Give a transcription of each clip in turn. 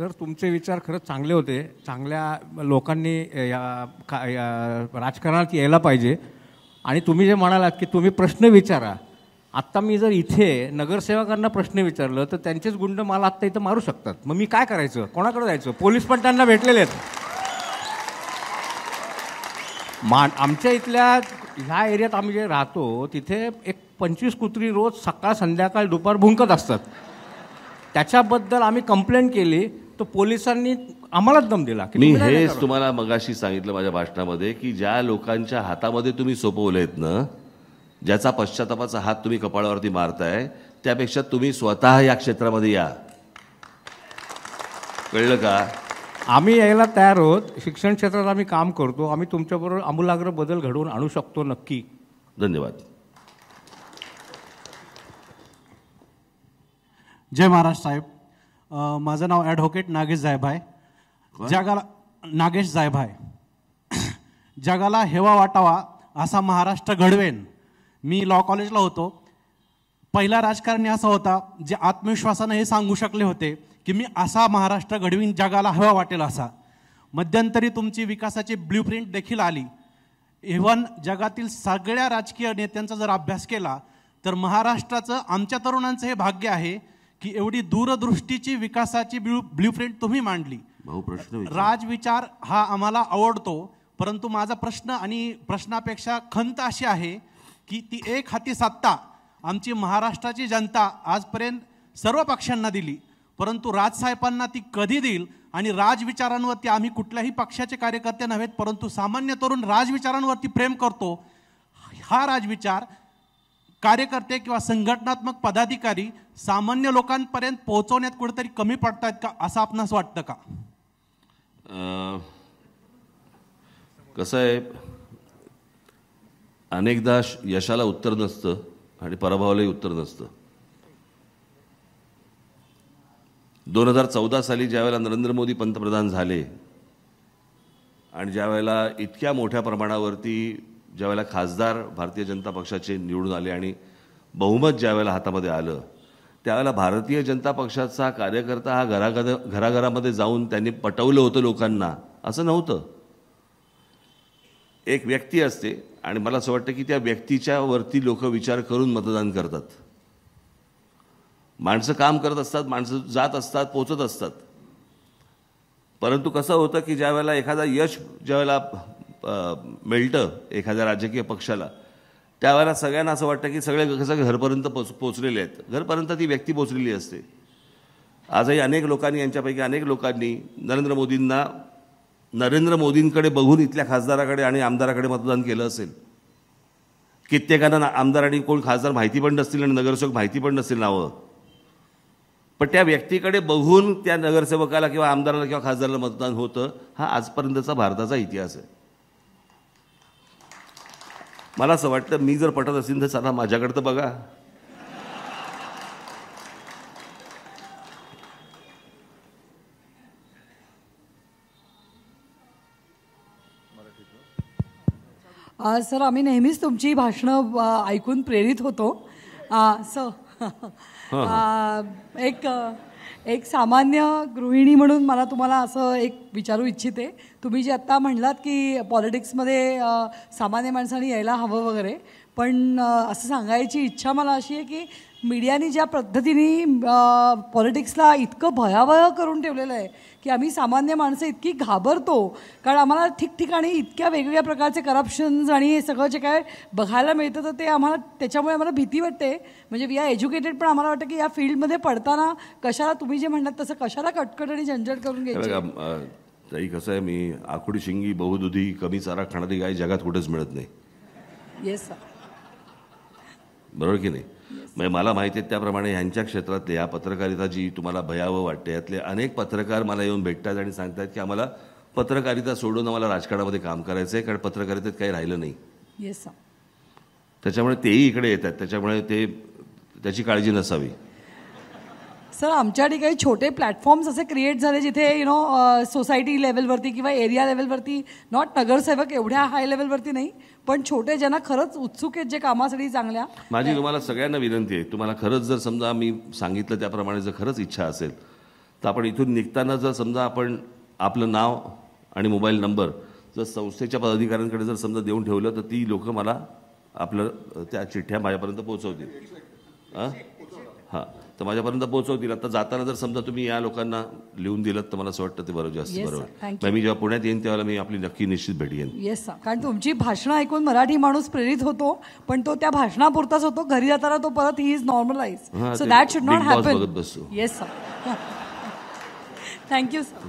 sir तुमचे विचार खरंच चांगले होते चांगल्या लोकांनी या, या राजकारणात यायला पाहिजे आणि तुम्ही जे म्हणालात की तुम्ही प्रश्न विचारा आत्ता मी जर इथे नगरसेवकांना प्रश्न विचारलं तर त्यांचेच गुंड मला आत्ता इथं मारू शकतात मग मी काय करायचं कोणाकडे जायचं पोलीस पण त्यांना भेटलेले आहेत मा आमच्या इथल्या ह्या एरियात आम्ही जे राहतो तिथे एक पंचवीस कुत्री रोज सकाळ संध्याकाळ दुपार भुंकत असतात त्याच्याबद्दल आम्ही कंप्लेंट केली तो पोलिसांनी आम्हालाच दम दिला मी हेच तुम्हाला मगाशी सांगितलं माझ्या भाषणामध्ये की ज्या लोकांच्या हातामध्ये तुम्ही सोपवलेत ना ज्याचा पश्चातापाचा हात तुम्ही कपाळावरती मारताय त्यापेक्षा तुम्ही स्वतः या क्षेत्रामध्ये या कळलं का आम्ही यायला तयार आहोत शिक्षण क्षेत्रात आम्ही काम करतो आम्ही तुमच्याबरोबर आमूलाग्र बदल घडवून आणू शकतो नक्की धन्यवाद जय महाराज साहेब माझं नाव ॲडव्होकेट नागेश जायभाय जगाला नागेश जायभाय जगाला हेवा वाटावा असा महाराष्ट्र घडवेन मी लॉ कॉलेजला होतो पहिला राजकारणी असा होता जे आत्मविश्वासानं हे सांगू शकले होते की मी असा महाराष्ट्र घडवीन जगाला हवा वाटेल असा मध्यंतरी तुमची विकासाची प्रिंट देखील आली इव्हन जगातील सगळ्या राजकीय नेत्यांचा जर अभ्यास केला तर महाराष्ट्राचं आमच्या तरुणांचं हे भाग्य आहे की एवढी दूरदृष्टीची विकासाची ब्ल्यू प्रिंट तुम्ही मांडली राजविचार हा आम्हाला आवडतो परंतु माझा प्रश्न आणि प्रश्नापेक्षा खंत अशी आहे की ती एक हाती सत्ता आमची महाराष्ट्राची जनता आजपर्यंत सर्व पक्षांना दिली परंतु राजसाहेबांना ती कधी देईल आणि राजविचारांवरती आम्ही कुठल्याही पक्षाचे कार्यकर्ते नव्हेत परंतु सामान्य तरुण राजविचारांवरती प्रेम करतो हा राजविचार कार्यकर्ते किंवा संघटनात्मक पदाधिकारी सामान्य लोकांपर्यंत पोहोचवण्यात कुठेतरी कमी पडतात का असं आपणास वाटतं का कसं आहे अनेकदा यशाला उत्तर नसतं आणि पराभवालाही उत्तर नसतं दोन हजार चौदा साली ज्यावेळेला नरेंद्र मोदी पंतप्रधान झाले आणि ज्यावेळेला इतक्या मोठ्या प्रमाणावरती ज्यावेळेला खासदार भारतीय जनता पक्षाचे निवडून आले आणि बहुमत ज्यावेळेला हातामध्ये आलं त्यावेळेला भारतीय जनता पक्षाचा कार्यकर्ता हा घराघर घराघरामध्ये जाऊन त्यांनी पटवलं होतं लोकांना असं नव्हतं एक व्यक्ती असते आणि मला असं वाटतं की त्या व्यक्तीच्या वरती लोक विचार करून मतदान करतात माणसं काम करत असतात माणसं जात असतात पोचत असतात परंतु कसं होतं की ज्यावेळेला एखादा यश ज्यावेळेला मिळतं एखाद्या राजकीय पक्षाला त्यावेळेला सगळ्यांना असं वाटतं की सगळे कसं घरपर्यंत पोच पोचलेले आहेत घरपर्यंत ती व्यक्ती पोचलेली असते आजही अनेक लोकांनी यांच्यापैकी अनेक लोकांनी नरेंद्र मोदींना नरेंद्र मोदींकडे बघून इथल्या खासदाराकडे आणि आमदाराकडे मतदान केलं असेल कित्येकांना आमदार आणि कोण खासदार माहिती पण नसतील आणि नगरसेवक माहिती पण नसतील नावं पण त्या व्यक्तीकडे बघून त्या नगरसेवकाला किंवा आमदाराला किंवा खासदाराला मतदान होतं हा आजपर्यंतचा भारताचा इतिहास आहे मला असं वाटतं मी जर पटत असेल तर चला माझ्याकडे तर बघा सर आम्ही नेहमीच तुमची भाषणं ऐकून प्रेरित होतो सर एक एक सामान्य गृहिणी म्हणून मला तुम्हाला असं एक विचारू इच्छिते तुम्ही जे आत्ता म्हणलात की पॉलिटिक्समध्ये सामान्य माणसाने यायला हवं वगैरे पण असं सांगायची इच्छा मला अशी आहे की मीडियाने ज्या पद्धतीने पॉलिटिक्सला इतकं भयावह करून ठेवलेलं आहे की आम्ही सामान्य माणसं इतकी घाबरतो कारण आम्हाला ठिकठिकाणी इतक्या वेगवेगळ्या प्रकारचे करप्शन्स आणि हे सगळं जे काय बघायला मिळतं तर ते आम्हाला त्याच्यामुळे आम्हाला भीती वाटते म्हणजे वी आर एज्युकेटेड पण आम्हाला वाटतं की या फील्डमध्ये पडताना कशाला तुम्ही जे म्हणतात तसं कशाला कटकट आणि झंझट करून घ्यायचं ताई कसं आहे मी आखुडी शिंगी बहुदुधी कमी चारा खाणारी गाय जगात कुठेच मिळत नाही येस सर बरोबर की नाही म्हणजे मला माहिती आहे त्याप्रमाणे ह्यांच्या क्षेत्रातले या पत्रकारिता जी तुम्हाला भयावह वाटते यातले अनेक पत्रकार मला येऊन भेटतात आणि सांगतात की आम्हाला पत्रकारिता सोडून आम्हाला राजकारणामध्ये काम करायचं आहे कारण पत्रकारितेत काही राहिलं नाही त्याच्यामुळे तेही इकडे येतात त्याच्यामुळे ते त्याची काळजी नसावी सर आमच्या ठिकाणी छोटे प्लॅटफॉर्म्स असे क्रिएट झाले जिथे यु नो सोसायटी लेवलवरती किंवा एरिया लेवलवरती नॉट नगरसेवक एवढ्या हाय लेवलवरती नाही पण छोटे ज्यांना खरंच उत्सुक आहेत जे कामासाठी चांगल्या माझी तुम्हाला सगळ्यांना विनंती आहे तुम्हाला खरंच जर समजा मी सांगितलं त्याप्रमाणे जर खरंच इच्छा असेल तर आपण इथून निघताना जर समजा आपण आपलं नाव आणि मोबाईल नंबर जर संस्थेच्या पदाधिकाऱ्यांकडे जर समजा देऊन ठेवलं तर ती लोकं मला आपलं त्या चिठ्ठ्या माझ्यापर्यंत पोहोचवतील हां तर माझ्यापर्यंत पोहोचवतील आता जाताना जर समजा तुम्ही या लोकांना लिहून दिलं तर मला असं वाटतं ते बरोबर जास्त बरोबर मी जेव्हा पुण्यात येईन तेव्हा मी आपली नक्की निश्चित भेट येईन येस कारण तुमची भाषणं ऐकून मराठी माणूस प्रेरित होतो पण तो त्या भाषणापुरताच होतो घरी जाताना तो परत ही is normalize so that should not happen बसतो yes sir thank you sir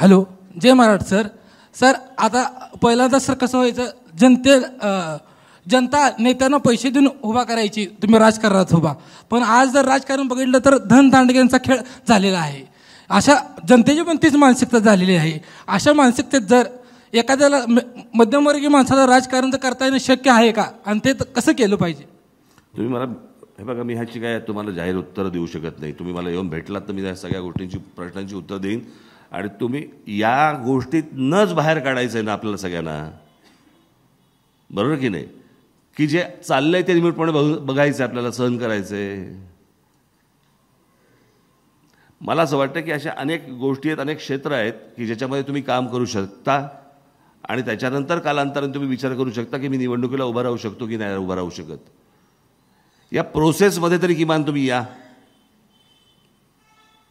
hello जय महाराज सर सर आता पहिल्यांदा सर कसं व्हायचं जनते जनता नेत्यांना पैसे देऊन उभा करायची तुम्ही राजकारणात उभा पण आज जर राजकारण बघितलं तर धन दांडग्यांचा खेळ झालेला आहे अशा जनतेची पण तीच मानसिकता झालेली आहे अशा मानसिकतेत जर एखाद्याला मध्यमवर्गीय माणसाला राजकारण तर करता येणं शक्य आहे का आणि ते कसं केलं पाहिजे तुम्ही मला हे बघा मी ह्याची काय तुम्हाला जाहीर उत्तर देऊ शकत नाही तुम्ही मला येऊन भेटलात तर मी सगळ्या गोष्टींची प्रश्नांची उत्तर देईन आणि तुम्ही या गोष्टीत नच बाहेर काढायचं आहे ना आपल्याला सगळ्यांना बरोबर की नाही की जे चाललंय आहे ते निमिटपणे बघ बघायचं आपल्याला सहन करायचंय मला असं वाटतं की अशा अनेक गोष्टी आहेत अनेक क्षेत्र आहेत की ज्याच्यामध्ये तुम्ही काम करू शकता आणि त्याच्यानंतर कालांतराने तुम्ही विचार करू शकता की मी निवडणुकीला उभा राहू शकतो की नाही उभा राहू शकत या प्रोसेसमध्ये तरी किमान तुम्ही या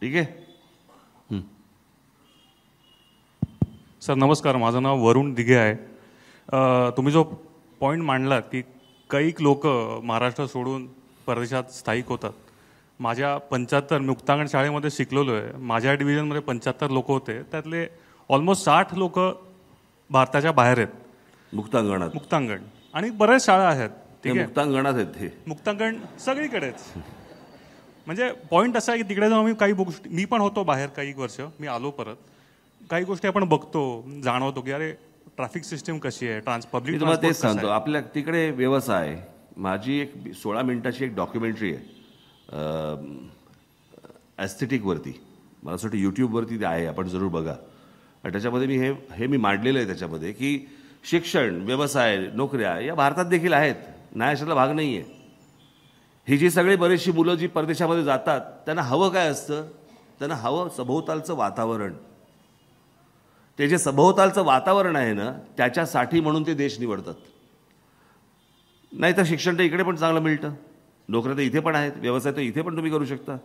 ठीक आहे सर नमस्कार माझं नाव वरुण दिघे आहे तुम्ही जो पॉईंट मांडलात की काही लोक महाराष्ट्र सोडून परदेशात स्थायिक होतात माझ्या पंच्याहत्तर मुक्तांगण शाळेमध्ये शिकलेलो आहे माझ्या डिव्हिजनमध्ये पंच्याहत्तर लोक होते त्यातले ऑलमोस्ट साठ लोक भारताच्या बाहेर आहेत मुक्तांगणात मुक्तांगण आणि बऱ्याच शाळा आहेत ते मुक्तांगणात आहेत ते मुक्तांगण सगळीकडेच म्हणजे पॉईंट असा आहे की तिकडे जाऊन मी काही गोष्टी मी पण होतो बाहेर काही वर्ष मी आलो परत काही गोष्टी आपण बघतो जाणवतो की अरे ट्रॅफिक सिस्टीम कशी आहे ट्रान्स पब्लिक तुम्हाला तेच सांगतो आपल्या तिकडे व्यवसाय माझी एक सोळा मिनिटाची एक डॉक्युमेंटरी आहे ॲस्थेटिकवरती मला असं वाटतं यूट्यूबवरती ते आहे आपण जरूर बघा आणि त्याच्यामध्ये मी हे हे मी मांडलेलं आहे त्याच्यामध्ये की शिक्षण व्यवसाय नोकऱ्या या भारतात देखील आहेत नाही अशातला भाग नाही आहे ही जी सगळी बरीचशी मुलं जी परदेशामध्ये जातात त्यांना हवं काय असतं त्यांना हवं सभोवतालचं वातावरण ते जे सभोवतालचं वातावरण आहे ना त्याच्यासाठी म्हणून ते देश निवडतात नाही तर शिक्षण तर इकडे पण चांगलं मिळतं नोकऱ्या तर इथे पण आहेत व्यवसाय तर इथे पण तुम्ही करू शकता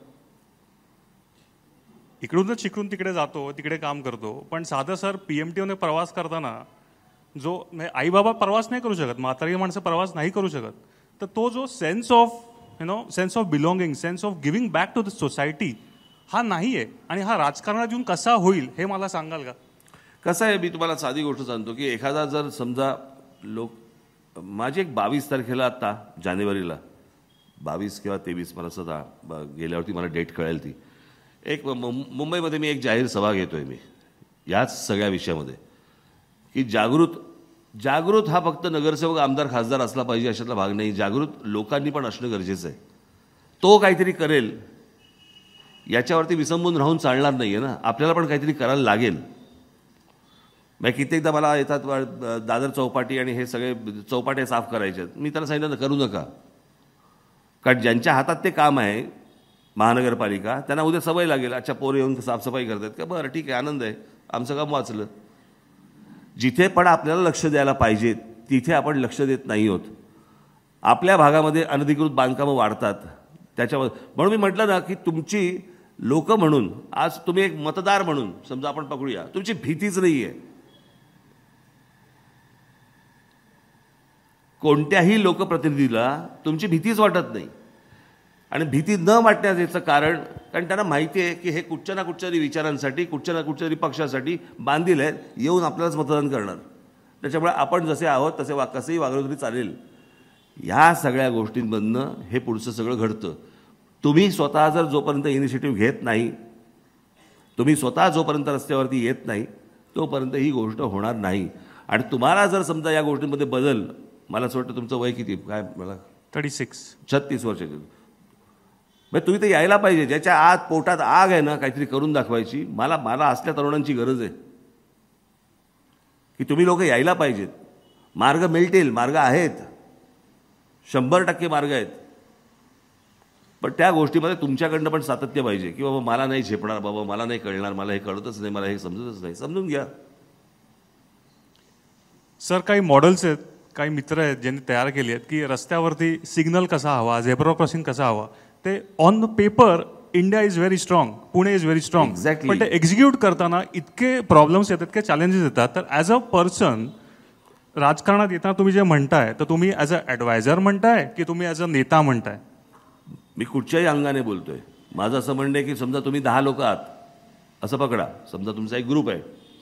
इकडूनच शिकून तिकडे जातो तिकडे काम करतो पण साधं सर पी एम टीने प्रवास करताना जो म्हणजे आईबाबा प्रवास नाही करू शकत म्हातारी माणसं प्रवास नाही करू शकत तर तो जो sense of you know sense of belonging sense of giving back to the society हा नाही आहे आणि हा राजकारणात येऊन कसा होईल हे मला सांगाल का कसं आहे मी तुम्हाला साधी गोष्ट सांगतो की एखादा जर समजा लोक माझी एक बावीस तारखेला आत्ता जानेवारीला बावीस किंवा तेवीस मला सदा गेल्यावरती मला डेट कळेल ती एक मुंबईमध्ये मी एक जाहीर सभा घेतो आहे मी याच सगळ्या विषयामध्ये की जागृत जागृत हा फक्त नगरसेवक आमदार खासदार असला पाहिजे अशातला भाग नाही जागृत लोकांनी पण असणं गरजेचं आहे तो काहीतरी करेल याच्यावरती विसंबून राहून चालणार नाही आहे ना आपल्याला पण काहीतरी करायला लागेल म्हणजे कित्येकदा मला येतात दादर चौपाटी आणि हे सगळे चौपाटे साफ करायचे मी त्यांना सांगितलं करू नका कारण ज्यांच्या हातात ते काम आहे महानगरपालिका त्यांना उद्या सवय लागेल अच्छा पोरं येऊन साफसफाई करतात का बरं ठीक आहे आनंद आहे आमचं काम वाचलं जिथे पण आपल्याला लक्ष द्यायला पाहिजेत तिथे आपण लक्ष देत नाही होत आपल्या भागामध्ये अनधिकृत बांधकामं वाढतात त्याच्यामध्ये म्हणून मी म्हटलं ना की तुमची लोकं म्हणून आज तुम्ही एक मतदार म्हणून समजा आपण पकडूया तुमची भीतीच नाही आहे कोणत्याही लोकप्रतिनिधीला तुमची भीतीच वाटत नाही आणि भीती न वाटण्याचं कारण कारण त्यांना माहिती आहे की हे कुठच्या ना कुठच्या तरी विचारांसाठी कुठच्या ना कुठच्या तरी पक्षासाठी बांधील आहेत येऊन आपल्यालाच मतदान करणार त्याच्यामुळे आपण जसे आहोत तसे वा कसंही वागलो तरी चालेल ह्या सगळ्या गोष्टींमधनं हे पुढचं सगळं घडतं तुम्ही स्वतः जर जोपर्यंत इनिशिएटिव्ह घेत नाही तुम्ही स्वतः जोपर्यंत रस्त्यावरती येत नाही तोपर्यंत ही गोष्ट होणार नाही आणि तुम्हाला जर समजा या गोष्टींमध्ये बदल मला असं वाटतं तुमचं वय किती काय मला थर्टी सिक्स छत्तीस वर्षाचे म्हणजे तुम्ही तर यायला पाहिजे ज्याच्या आत पोटात आग आहे ना काहीतरी करून दाखवायची मला मला असल्या तरुणांची गरज आहे की तुम्ही लोक यायला पाहिजेत मार्ग मिळतील मार्ग आहेत शंभर टक्के मार्ग आहेत पण त्या गोष्टीमध्ये तुमच्याकडनं पण सातत्य पाहिजे की बाबा मला नाही झेपणार बाबा मला नाही कळणार मला हे कळतच नाही मला हे समजतच नाही समजून घ्या सर काही मॉडेल्स आहेत काही मित्र आहेत ज्यांनी तयार केली आहेत की रस्त्यावरती सिग्नल कसा हवा झेब्रो क्रॉसिंग कसा हवा ते on the paper India is very strong Pune is very strong पण ते एक्झिक्यूट करताना इतके प्रॉब्लेम्स येतात इतके चॅलेंजेस येतात तर ॲज अ पर्सन राजकारणात येताना तुम्ही जे म्हणताय तर तुम्ही ॲज अ ॲडवायझर म्हणताय की तुम्ही ॲज अ नेता म्हणताय मी कुठच्याही अंगाने बोलतोय माझं असं म्हणणं आहे की समजा तुम्ही दहा लोक आहात असं पकडा समजा तुमचा एक ग्रुप आहे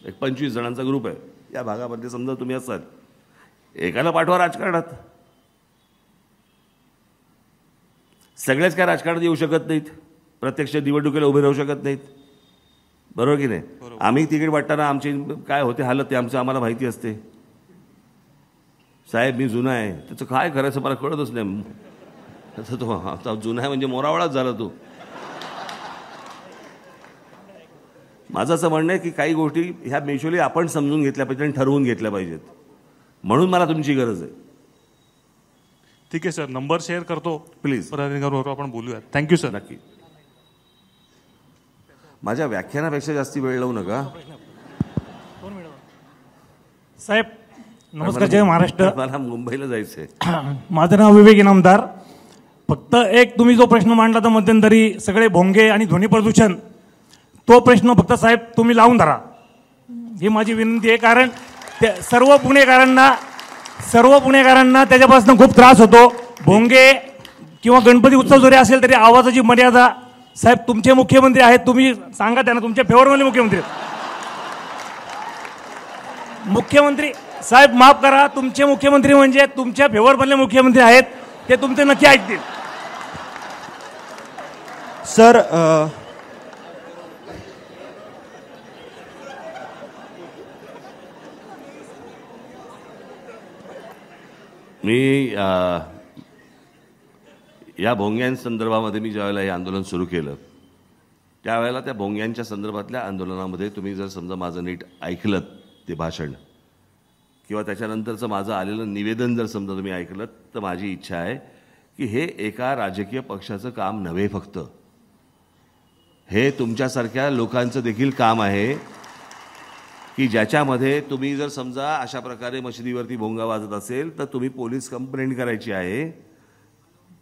एक पंचवीस जणांचा ग्रुप आहे या भागामध्ये समजा तुम्ही असाल एकाला पाठवा राजकारणात सगळेच काय राजकारणात येऊ शकत नाहीत प्रत्यक्ष निवडणुकीला उभे राहू शकत नाहीत बरोबर की नाही आम्ही तिकीट वाटताना आमचे काय होते हालत ते आमचं आम्हाला माहिती असते साहेब मी जुना आहे त्याचं काय करायचं मला कळतच नाही तसं तो जुना आहे म्हणजे मोरावळाच झाला तो माझं असं म्हणणं आहे की काही गोष्टी ह्या मेशोली आपण समजून घेतल्या पाहिजे आणि ठरवून घेतल्या पाहिजेत म्हणून मला तुमची गरज आहे ठीक आहे सर नंबर शेअर करतो प्लीज आपण बोलूया थँक्यू सर नक्की माझ्या व्याख्यानापेक्षा जास्ती वेळ लावू नका साहेब नमस्कार जय महाराष्ट्र मला मुंबईला जायचंय माझं नाव विवेक इनामदार फक्त एक तुम्ही जो प्रश्न मांडला तर मध्यंतरी सगळे भोंगे आणि ध्वनी प्रदूषण तो प्रश्न फक्त साहेब तुम्ही लावून धरा ही माझी विनंती आहे कारण त्या सर्व पुणेकरांना सर्व पुणेकरांना त्याच्यापासून खूप त्रास होतो भोंगे किंवा गणपती उत्सव जरी असेल तरी आवाजाची मर्यादा साहेब तुमचे मुख्यमंत्री आहेत तुम्ही सांगा त्यांना तुमच्या फेवरवाले मुख्यमंत्री मुख्यमंत्री साहेब माफ करा तुमचे मुख्यमंत्री म्हणजे तुमच्या फेवरमधले मुख्यमंत्री आहेत ते तुमचे नक्की ऐकतील सर मी या भोंग्यांसंदर्भामध्ये मी ज्यावेळेला हे आंदोलन सुरू केलं त्यावेळेला त्या भोंग्यांच्या संदर्भातल्या आंदोलनामध्ये तुम्ही जर समजा माझं नीट ऐकलं ते भाषण किंवा त्याच्यानंतरचं माझं आलेलं निवेदन जर समजा तुम्ही ऐकलं तर माझी इच्छा आहे की हे एका राजकीय पक्षाचं काम नव्हे फक्त हे तुमच्यासारख्या लोकांचं देखील काम आहे की ज्याच्यामध्ये तुम्ही जर समजा अशा प्रकारे मशिदीवरती भोंगा वाजत असेल तर तुम्ही पोलीस कंप्लेंट करायची आहे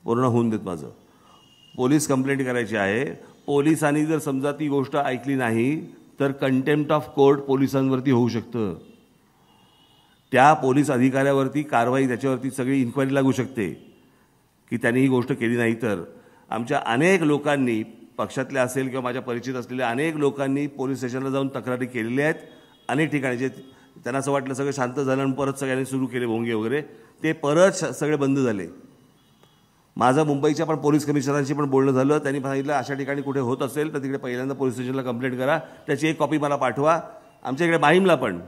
पूर्ण होऊन देत माझं पोलीस कंप्लेंट करायची आहे पोलिसांनी जर समजा ती गोष्ट ऐकली नाही तर कंटेम्प्ट ऑफ कोर्ट पोलिसांवरती होऊ शकतं त्या पोलीस अधिकाऱ्यावरती कारवाई त्याच्यावरती सगळी इन्क्वायरी लागू शकते की त्यांनी ही गोष्ट केली नाही तर आमच्या अनेक लोकांनी पक्षातल्या असेल किंवा माझ्या परिचित असलेल्या अनेक लोकांनी पोलीस स्टेशनला जाऊन तक्रारी केलेल्या आहेत अनेक ठिकाणी जे त्यांना असं वाटलं सगळं शांत झालं आणि परत सगळ्यांनी सुरू केले भोंगे वगैरे ते परत सगळे बंद झाले माझं मुंबईच्या पण पोलीस कमिशनरांशी पण बोलणं झालं त्यांनी सांगितलं अशा ठिकाणी कुठे होत असेल तर तिकडे पहिल्यांदा पोलीस स्टेशनला कंप्लेंट करा त्याची एक कॉपी मला पाठवा आमच्या इकडे माहीमला पण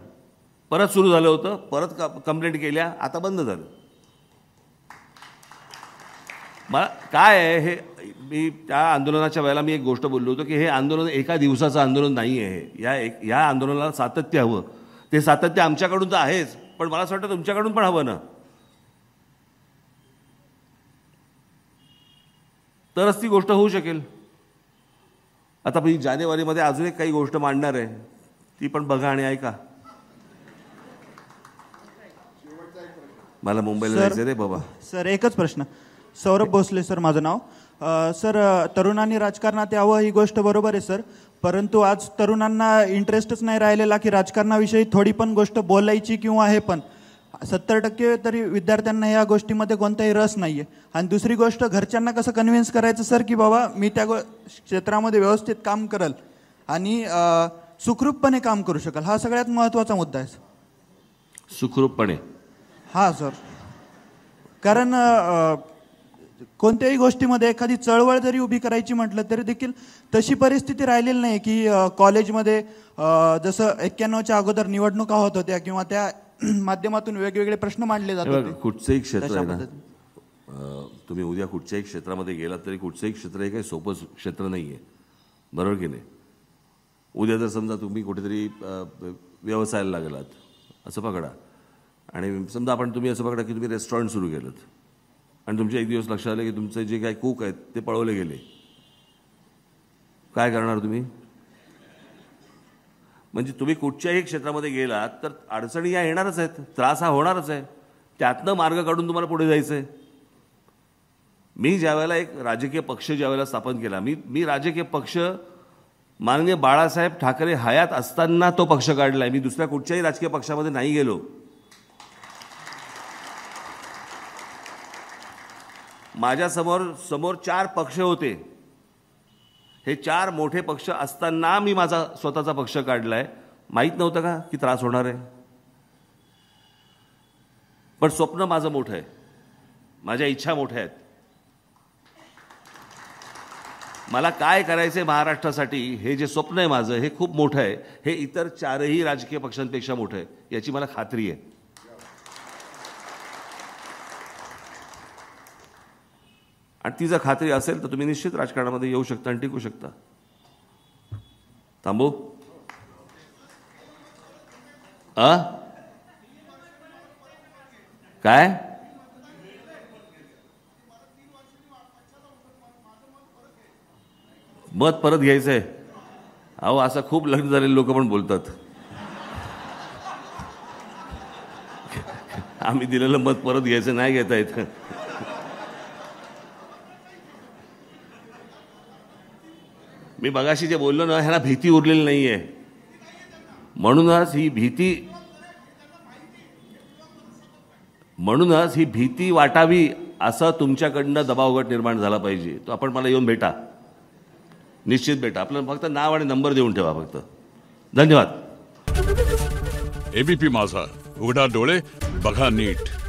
परत सुरू झालं होतं परत क कंप्लेंट केल्या आता बंद झालं मला काय आहे हे मी त्या आंदोलनाच्या वेळेला मी एक गोष्ट बोललो होतो की हे आंदोलन एका दिवसाचं आंदोलन नाही आहे या एक या आंदोलनाला सातत्य हवं ते सातत्य आमच्याकडून तर आहेच पण मला असं वाटतं तुमच्याकडून पण हवं ना तरच ती गोष्ट होऊ शकेल आता मी जानेवारीमध्ये अजून एक काही गोष्ट मांडणार आहे ती पण बघा आणि ऐका मला मुंबईला जायचं रे बाबा सर एकच प्रश्न सौरभ भोसले सर माझं नाव सर तरुणांनी राजकारणात यावं ही गोष्ट बरोबर आहे सर परंतु आज तरुणांना इंटरेस्टच नाही राहिलेला की राजकारणाविषयी थोडी पण गोष्ट बोलायची किंवा हे पण सत्तर टक्के तरी विद्यार्थ्यांना या गोष्टीमध्ये कोणताही रस नाही आहे आणि दुसरी गोष्ट घरच्यांना कसं कन्व्हिन्स करायचं सर की बाबा मी त्या गो क्षेत्रामध्ये व्यवस्थित काम करल आणि सुखरूपपणे काम करू शकाल हा सगळ्यात महत्त्वाचा मुद्दा आहे सर सुखरूपपणे हां सर कारण कोणत्याही गोष्टीमध्ये एखादी चळवळ जरी उभी करायची म्हटलं तरी देखील तशी परिस्थिती राहिलेली नाही की कॉलेजमध्ये जसं एक्क्याण्णवच्या अगोदर निवडणुका होत होत्या किंवा त्या माध्यमातून वेगवेगळे प्रश्न मांडले जातात कुठचंही क्षेत्र तुम्ही उद्या कुठच्याही क्षेत्रामध्ये गेलात तरी कुठचंही क्षेत्र हे काही सोपं क्षेत्र नाही बरोबर की नाही उद्या जर समजा तुम्ही कुठेतरी व्यवसायाला लागलात असं पकडा आणि समजा आपण तुम्ही असं पकडा की तुम्ही रेस्टॉरंट सुरू केलं आणि तुमच्या एक दिवस लक्षात आलं की तुमचे जे काही कूक आहेत ते पळवले गेले काय करणार तुम्ही म्हणजे तुम्ही कुठच्याही क्षेत्रामध्ये गेलात तर अडचणी या येणारच आहेत त्रास हा होणारच आहे त्यातनं मार्ग काढून तुम्हाला पुढे जायचं आहे मी ज्यावेळेला एक राजकीय पक्ष ज्यावेळेला स्थापन केला मी मी राजकीय पक्ष माननीय बाळासाहेब ठाकरे हयात असताना तो पक्ष काढला आहे मी दुसऱ्या कुठच्याही राजकीय पक्षामध्ये नाही गेलो माझ्यासमोर समोर चार पक्ष होते हे चार मोठे पक्ष असताना मी माझा स्वतःचा पक्ष काढला आहे माहीत नव्हतं का की त्रास होणार आहे पण स्वप्न माझं मोठं आहे माझ्या इच्छा मोठ्या आहेत मला काय करायचंय महाराष्ट्रासाठी हे जे स्वप्न आहे माझं हे खूप मोठं आहे हे इतर चारही राजकीय पक्षांपेक्षा मोठं आहे याची मला खात्री आहे आणि ती जर खात्री असेल तर तुम्ही निश्चित राजकारणामध्ये येऊ शकता आणि टिकू शकता थांबू अ काय मत परत घ्यायचंय अहो असं खूप लग्न झालेले लोक पण बोलतात आम्ही दिलेलं मत परत घ्यायचं नाही घेता येत मी बघाशी जे बोललो ना ह्याला भीती उरलेली नाही आहे म्हणूनच ही भीती म्हणूनच ही भीती वाटावी असा तुमच्याकडनं दबावगट निर्माण झाला पाहिजे तो आपण मला येऊन भेटा निश्चित भेटा आपल्याला फक्त नाव आणि नंबर देऊन ठेवा फक्त धन्यवाद एबीपी माझा उघडा डोळे बघा नीट